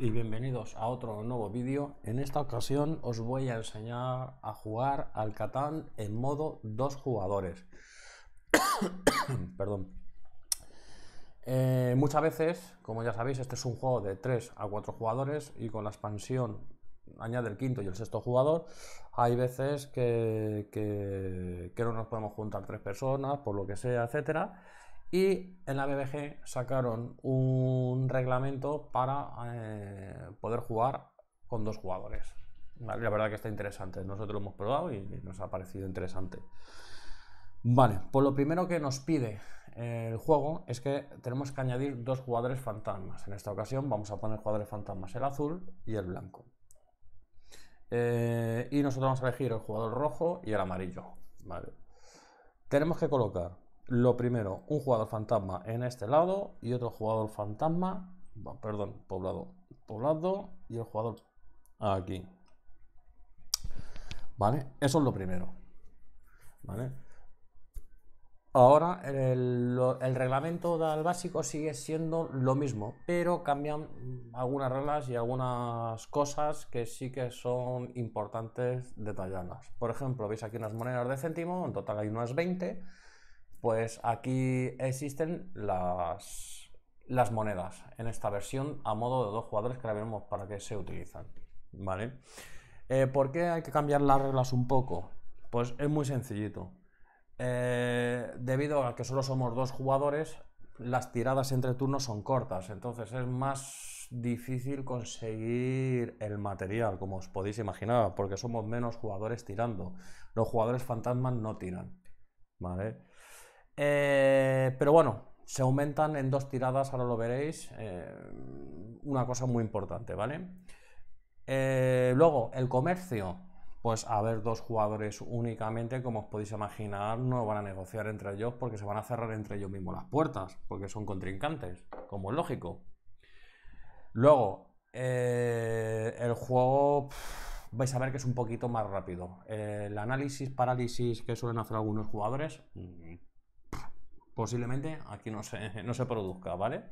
y bienvenidos a otro nuevo vídeo. En esta ocasión os voy a enseñar a jugar al Catán en modo dos jugadores. Perdón. Eh, muchas veces, como ya sabéis, este es un juego de 3 a 4 jugadores y con la expansión añade el quinto y el sexto jugador, hay veces que, que no nos podemos juntar tres personas, por lo que sea, etcétera y en la BBG sacaron un reglamento para eh, poder jugar con dos jugadores. la verdad que está interesante. Nosotros lo hemos probado y nos ha parecido interesante. Vale, pues lo primero que nos pide eh, el juego es que tenemos que añadir dos jugadores fantasmas. En esta ocasión vamos a poner jugadores fantasmas el azul y el blanco. Eh, y nosotros vamos a elegir el jugador rojo y el amarillo. Tenemos que colocar lo primero, un jugador fantasma en este lado y otro jugador fantasma, perdón, poblado, poblado y el jugador aquí. ¿Vale? Eso es lo primero. ¿Vale? Ahora, el, reglamento del básico sigue siendo lo mismo, pero cambian algunas reglas y algunas cosas que sí que son importantes detallarlas. Por ejemplo, veis aquí unas monedas de céntimo, en total hay unas 20 pues aquí existen las, monedas en esta versión a modo de dos jugadores que ahora vemos para qué se utilizan. ¿Vale? Eh, ¿Por qué hay que cambiar las reglas un poco? Pues es muy sencillito. Eh, debido a que solo somos dos jugadores, las tiradas entre turnos son cortas, entonces es más difícil conseguir el material, como os podéis imaginar, porque somos menos jugadores tirando. Los jugadores fantasmas no tiran, ¿vale? Eh, pero bueno, se aumentan en dos tiradas, ahora lo veréis. Eh, una cosa muy importante, ¿vale? Eh, luego, el comercio. Pues a ver, dos jugadores únicamente, como os podéis imaginar, no van a negociar entre ellos porque se van a cerrar entre ellos mismos las puertas, porque son contrincantes, como es lógico. Luego, el juego vais a ver que es un poquito más rápido. el análisis, parálisis que suelen hacer algunos jugadores, mm, posiblemente aquí no se, produzca, ¿vale?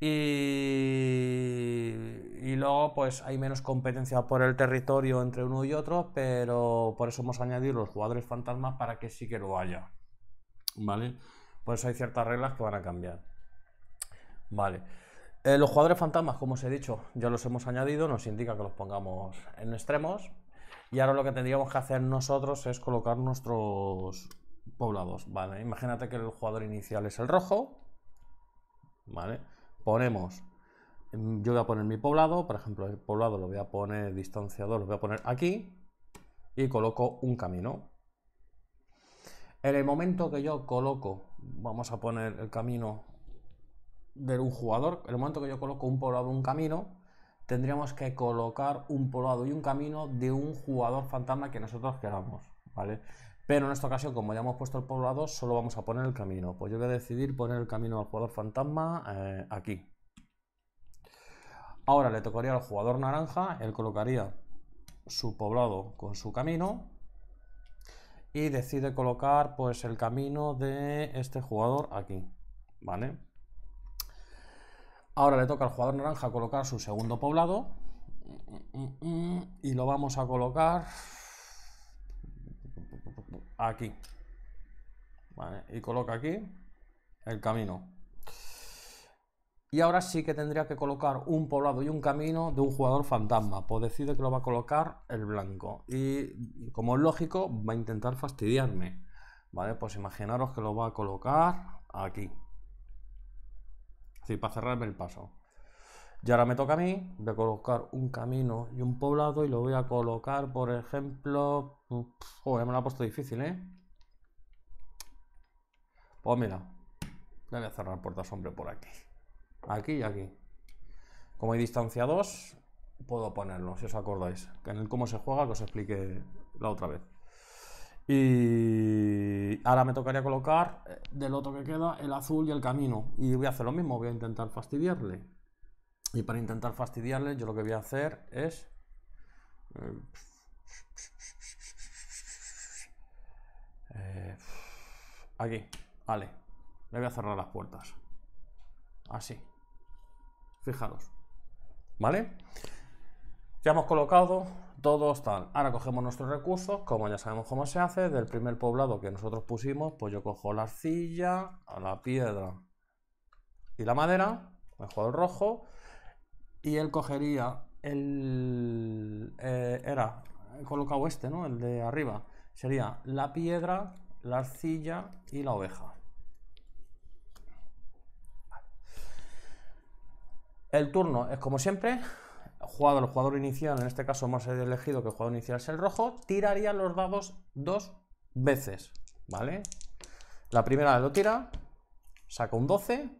Y, luego, pues hay menos competencia por el territorio entre uno y otro, pero por eso hemos añadido los jugadores fantasmas para que sí que lo haya. ¿Vale? Por eso hay ciertas reglas que van a cambiar. Vale. Eh, los jugadores fantasmas, como os he dicho, ya los hemos añadido, nos indica que los pongamos en extremos. Y ahora lo que tendríamos que hacer nosotros es colocar nuestros, poblados, ¿vale? Imagínate que el jugador inicial es el rojo, ¿vale? Ponemos, mm, yo voy a poner mi poblado, por ejemplo, el poblado lo voy a poner, distanciador lo voy a poner aquí y coloco un camino. En el momento que yo coloco, vamos a poner el camino de un jugador, en el momento que yo coloco un poblado, un camino, tendríamos que colocar un poblado y un camino de un jugador fantasma que nosotros queramos, ¿vale? Pero en esta ocasión, como ya hemos puesto el poblado, solo vamos a poner el camino. Pues yo voy a decidir poner el camino al jugador fantasma eh, aquí. Ahora le tocaría al jugador naranja, él colocaría su poblado con su camino y decide colocar pues el camino de este jugador aquí, ¿vale? Ahora le toca al jugador naranja colocar su segundo poblado y lo vamos a colocar aquí. y coloca aquí el camino. Y ahora sí que tendría que colocar un poblado y un camino de un jugador fantasma. Pues decide que lo va a colocar el blanco. Y como es lógico, va a intentar fastidiarme. Vale, pues imaginaros que lo va a colocar aquí. sí para cerrarme el paso. Y ahora me toca a mí, voy a colocar un camino y un poblado y lo voy a colocar, por ejemplo... Joder, me lo ha puesto difícil, ¿eh? Pues mira, voy a cerrar puertas, hombre, por aquí. Aquí y aquí. Como hay distancia 2, puedo ponerlo, si os acordáis. Que en el cómo se juega, que os explique la otra vez. Y ahora me tocaría colocar eh, del otro que queda el azul y el camino. Y voy a hacer lo mismo, voy a intentar fastidiarle. Y para intentar fastidiarles, yo lo que voy a hacer es... Eh, aquí, vale. Le voy a cerrar las puertas. Así. Fijaros. ¿Vale? Ya hemos colocado todos tal. Ahora cogemos nuestros recursos, como ya sabemos cómo se hace, del primer poblado que nosotros pusimos, pues yo cojo la arcilla, la piedra y la madera, me el rojo, y él cogería el... Eh, era, colocado este, ¿no? El de arriba. Sería la piedra, la arcilla y la oveja. El turno es como siempre, el jugador inicial, en este caso más elegido que el jugador inicial es el rojo, tiraría los dados dos veces, ¿vale? La primera lo tira, saca un 12,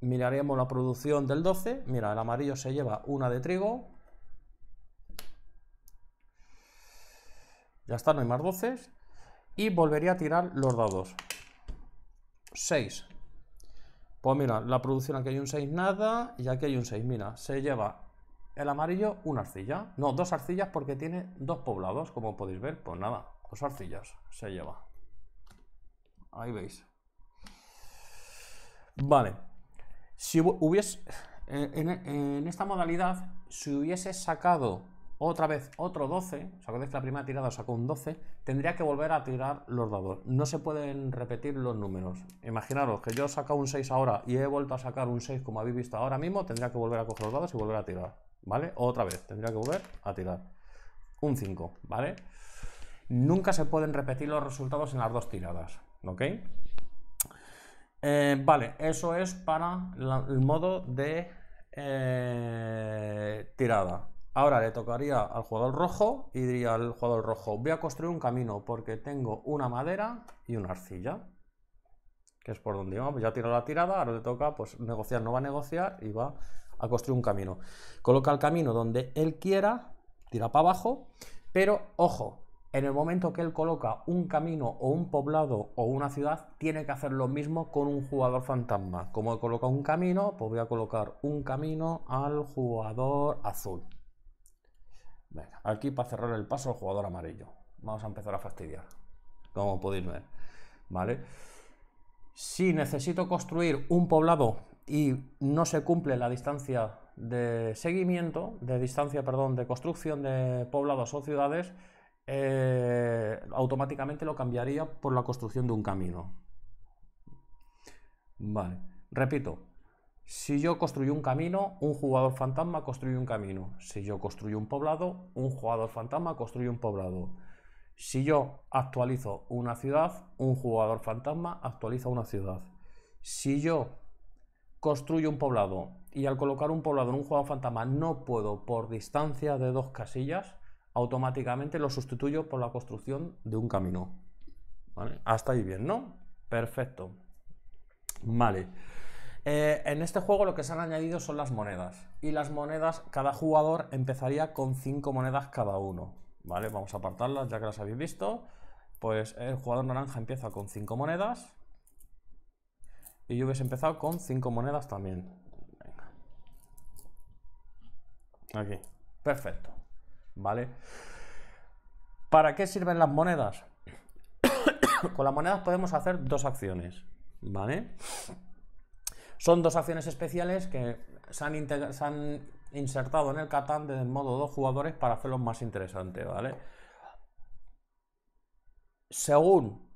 Miraríamos la producción del 12. Mira, el amarillo se lleva una de trigo. Ya está, no hay más 12. Y volvería a tirar los dados. 6. Pues mira, la producción aquí hay un 6 nada y aquí hay un 6. Mira, se lleva el amarillo una arcilla. No, dos arcillas porque tiene dos poblados, como podéis ver. Pues nada, dos arcillas se lleva. Ahí veis. Vale. Si hubiese, eh, en, esta modalidad, si hubiese sacado otra vez otro 12, o sea, que la primera tirada sacó un 12, tendría que volver a tirar los dados. No se pueden repetir los números. Imaginaros que yo he sacado un 6 ahora y he vuelto a sacar un 6 como habéis visto ahora mismo, tendría que volver a coger los dados y volver a tirar, ¿vale? Otra vez, tendría que volver a tirar. Un 5, ¿vale? Nunca se pueden repetir los resultados en las dos tiradas, ¿ok? Eh, vale, eso es para el modo de eh, tirada. Ahora le tocaría al jugador rojo y diría al jugador rojo, voy a construir un camino porque tengo una madera y una arcilla, que es por donde vamos, pues ya tiró la tirada, ahora le toca pues negociar, no va a negociar y va a construir un camino. Coloca el camino donde él quiera, tira para abajo, pero ojo, en el momento que él coloca un camino o un poblado o una ciudad, tiene que hacer lo mismo con un jugador fantasma. Como he colocado un camino, pues voy a colocar un camino al jugador azul. aquí para cerrar el paso al jugador amarillo. Vamos a empezar a fastidiar, como podéis ver. ¿Vale? Si necesito construir un poblado y no se cumple la distancia de seguimiento, de distancia, perdón, de construcción de poblados o ciudades, eh, automáticamente lo cambiaría por la construcción de un camino. Vale, repito, si yo construyo un camino, un jugador fantasma construye un camino. Si yo construyo un poblado, un jugador fantasma construye un poblado. Si yo actualizo una ciudad, un jugador fantasma actualiza una ciudad. Si yo construyo un poblado y al colocar un poblado en un jugador fantasma no puedo por distancia de dos casillas, automáticamente lo sustituyo por la construcción de un camino. ¿Vale? Hasta ahí bien, ¿no? Perfecto. Vale. Eh, en este juego lo que se han añadido son las monedas. Y las monedas, cada jugador empezaría con 5 monedas cada uno. ¿Vale? Vamos a apartarlas ya que las habéis visto. Pues el jugador naranja empieza con 5 monedas. Y yo hubiese empezado con 5 monedas también. Aquí. Perfecto. ¿vale? ¿Para qué sirven las monedas? Con las monedas podemos hacer dos acciones, ¿vale? Son dos acciones especiales que se han, insertado en el Catán de modo dos jugadores para hacerlo más interesante, ¿vale? Según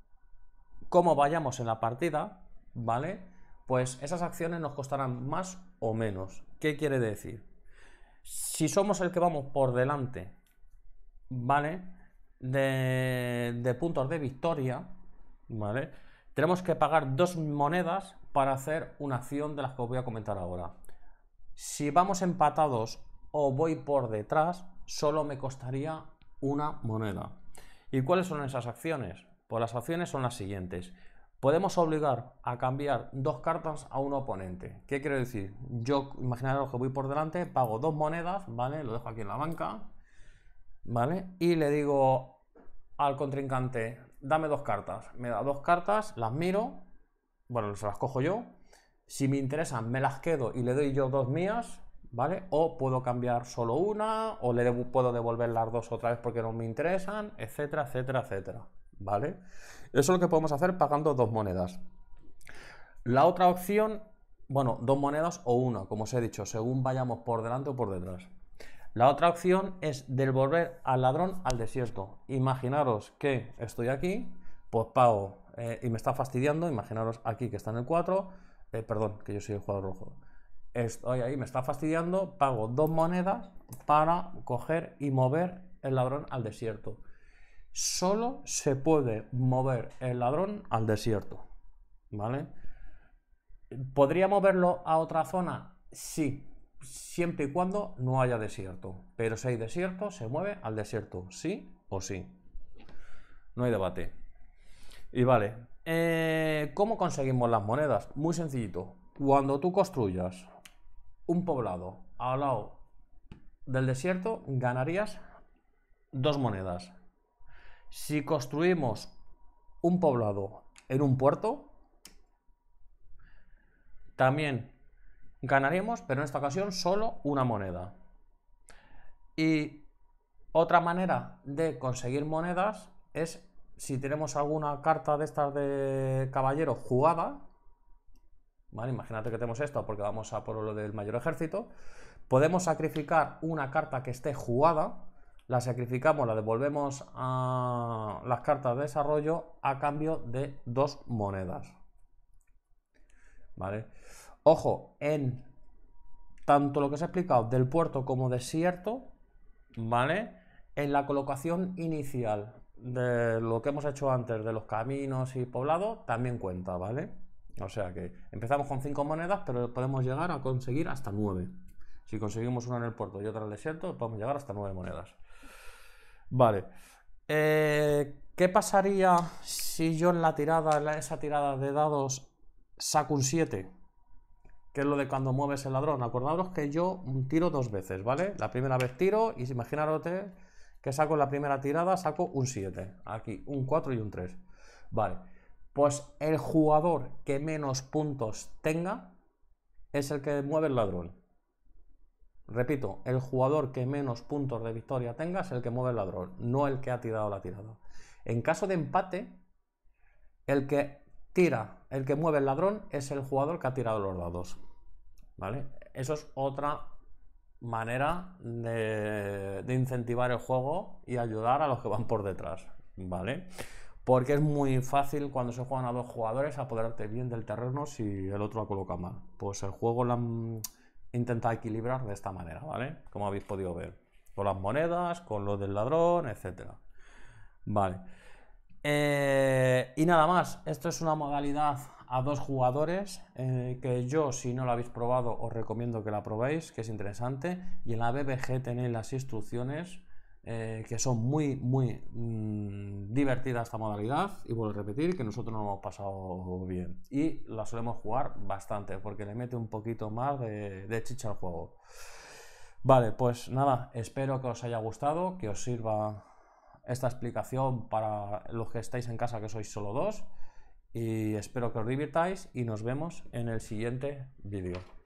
cómo vayamos en la partida, ¿vale? Pues esas acciones nos costarán más o menos. ¿Qué quiere decir? si somos el que vamos por delante, ¿vale? De, puntos de victoria, ¿vale? Tenemos que pagar dos monedas para hacer una acción de las que os voy a comentar ahora. Si vamos empatados o voy por detrás, solo me costaría una moneda. ¿Y cuáles son esas acciones? Pues las acciones son las siguientes podemos obligar a cambiar dos cartas a un oponente. ¿Qué quiero decir? Yo, imaginaros que voy por delante, pago dos monedas, ¿vale? Lo dejo aquí en la banca, ¿vale? Y le digo al contrincante, dame dos cartas. Me da dos cartas, las miro, bueno, se las cojo yo. Si me interesan, me las quedo y le doy yo dos mías, ¿vale? O puedo cambiar solo una, o le puedo devolver las dos otra vez porque no me interesan, etcétera, etcétera, etcétera. ¿vale? Eso es lo que podemos hacer pagando dos monedas. La otra opción, bueno, dos monedas o una, como os he dicho, según vayamos por delante o por detrás. La otra opción es devolver al ladrón al desierto. Imaginaros que estoy aquí, pues pago eh, y me está fastidiando, imaginaros aquí que está en el 4, eh, perdón, que yo soy el jugador rojo. Estoy ahí, me está fastidiando, pago dos monedas para coger y mover el ladrón al desierto solo se puede mover el ladrón al desierto, ¿vale? ¿Podría moverlo a otra zona? Sí, siempre y cuando no haya desierto. Pero si hay desierto, se mueve al desierto, sí o sí. No hay debate. Y vale, eh, ¿cómo conseguimos las monedas? Muy sencillito. Cuando tú construyas un poblado al lado del desierto, ganarías dos monedas. Si construimos un poblado en un puerto, también ganaremos, pero en esta ocasión solo una moneda. Y otra manera de conseguir monedas es si tenemos alguna carta de estas de caballero jugada, Imagínate que tenemos esto porque vamos a por lo del mayor ejército, podemos sacrificar una carta que esté jugada la sacrificamos, la devolvemos a las cartas de desarrollo a cambio de dos monedas. ¿Vale? Ojo, en tanto lo que os he explicado del puerto como desierto, ¿vale? En la colocación inicial de lo que hemos hecho antes de los caminos y poblado, también cuenta, ¿vale? O sea que empezamos con cinco monedas, pero podemos llegar a conseguir hasta nueve. Si conseguimos una en el puerto y otra en el desierto, podemos llegar hasta nueve monedas. Vale. Eh, ¿Qué pasaría si yo en la tirada, en esa tirada de dados, saco un 7? Que es lo de cuando mueves el ladrón. Acordaros que yo tiro dos veces, ¿vale? La primera vez tiro y imaginaros que saco en la primera tirada, saco un 7. Aquí, un 4 y un 3. Vale. Pues el jugador que menos puntos tenga es el que mueve el ladrón. Repito, el jugador que menos puntos de victoria tenga es el que mueve el ladrón, no el que ha tirado la tirada. En caso de empate, el que tira, el que mueve el ladrón es el jugador que ha tirado los dados. ¿Vale? Eso es otra manera de, incentivar el juego y ayudar a los que van por detrás, ¿vale? Porque es muy fácil cuando se juegan a dos jugadores apoderarte bien del terreno si el otro la coloca mal. Pues el juego, la, intentar equilibrar de esta manera, ¿vale? Como habéis podido ver, con las monedas, con lo del ladrón, etc. Vale. Eh, y nada más, esto es una modalidad a dos jugadores eh, que yo, si no la habéis probado, os recomiendo que la probéis, que es interesante. Y en la BBG tenéis las instrucciones eh, que son muy, muy mm, divertidas esta modalidad. Y vuelvo a repetir que nosotros nos hemos pasado bien. Y la solemos jugar bastante porque le mete un poquito más de, de chicha al juego. Vale, pues nada, espero que os haya gustado, que os sirva esta explicación para los que estáis en casa, que sois solo dos. Y espero que os divirtáis y nos vemos en el siguiente vídeo.